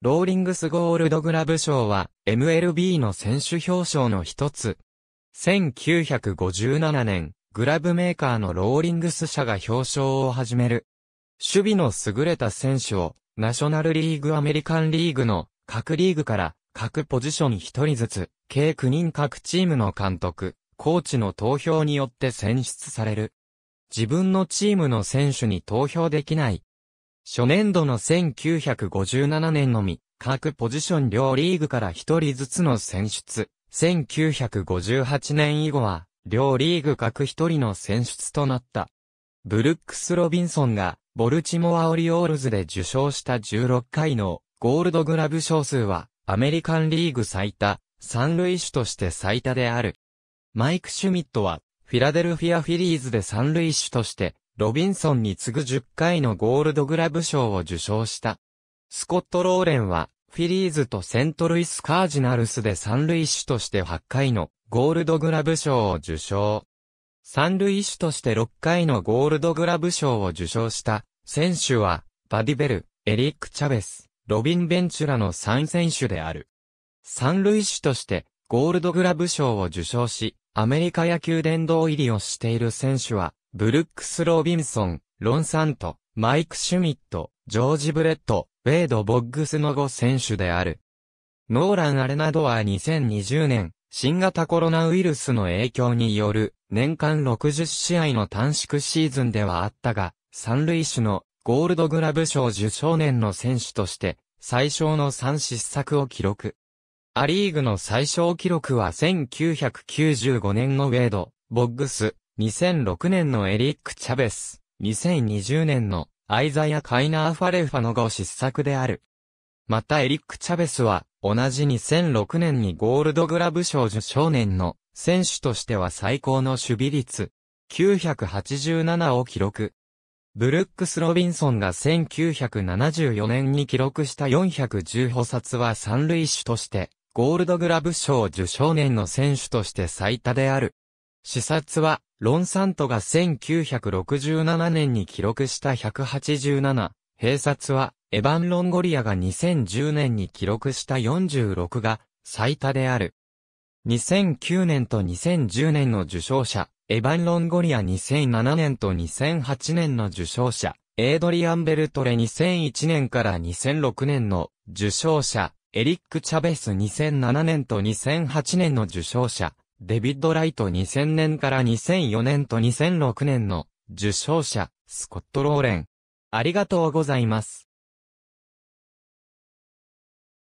ローリングスゴールドグラブ賞は MLB の選手表彰の一つ。1957年、グラブメーカーのローリングス社が表彰を始める。守備の優れた選手をナショナルリーグアメリカンリーグの各リーグから各ポジション一人ずつ、計9人各チームの監督、コーチの投票によって選出される。自分のチームの選手に投票できない初年度の1957年のみ、各ポジション両リーグから一人ずつの選出。1958年以後は、両リーグ各一人の選出となった。ブルックス・ロビンソンが、ボルチモア・オリオールズで受賞した16回のゴールドグラブ賞数は、アメリカンリーグ最多、三塁手として最多である。マイク・シュミットは、フィラデルフィア・フィリーズで三塁手として、ロビンソンに次ぐ10回のゴールドグラブ賞を受賞した。スコット・ローレンは、フィリーズとセントルイス・カージナルスで三塁手として8回のゴールドグラブ賞を受賞。三塁手として6回のゴールドグラブ賞を受賞した選手は、バディベル、エリック・チャベス、ロビン・ベンチュラの3選手である。三塁手としてゴールドグラブ賞を受賞し、アメリカ野球殿堂入りをしている選手は、ブルックス・ロビンソン、ロン・サント、マイク・シュミット、ジョージ・ブレット、ウェイド・ボッグスの5選手である。ノーラン・アレナドは2020年、新型コロナウイルスの影響による年間60試合の短縮シーズンではあったが、三塁手のゴールドグラブ賞受賞年の選手として最小の3失策を記録。アリーグの最小記録は1995年のウェイド、ボッグス、2006年のエリック・チャベス、2020年のアイザヤ・カイナー・ファレファの後失策である。またエリック・チャベスは、同じ2006年にゴールドグラブ賞受賞年の選手としては最高の守備率、987を記録。ブルックス・ロビンソンが1974年に記録した410補札は三類種として、ゴールドグラブ賞受賞年の選手として最多である。視察は、ロンサントが1967年に記録した187、併殺は、エヴァン・ロンゴリアが2010年に記録した46が最多である。2009年と2010年の受賞者、エヴァン・ロンゴリア2007年と2008年の受賞者、エイドリアン・ベルトレ2001年から2006年の受賞者、エリック・チャベス2007年と2008年の受賞者、デビッド・ライト2000年から2004年と2006年の受賞者、スコット・ローレン。ありがとうございます。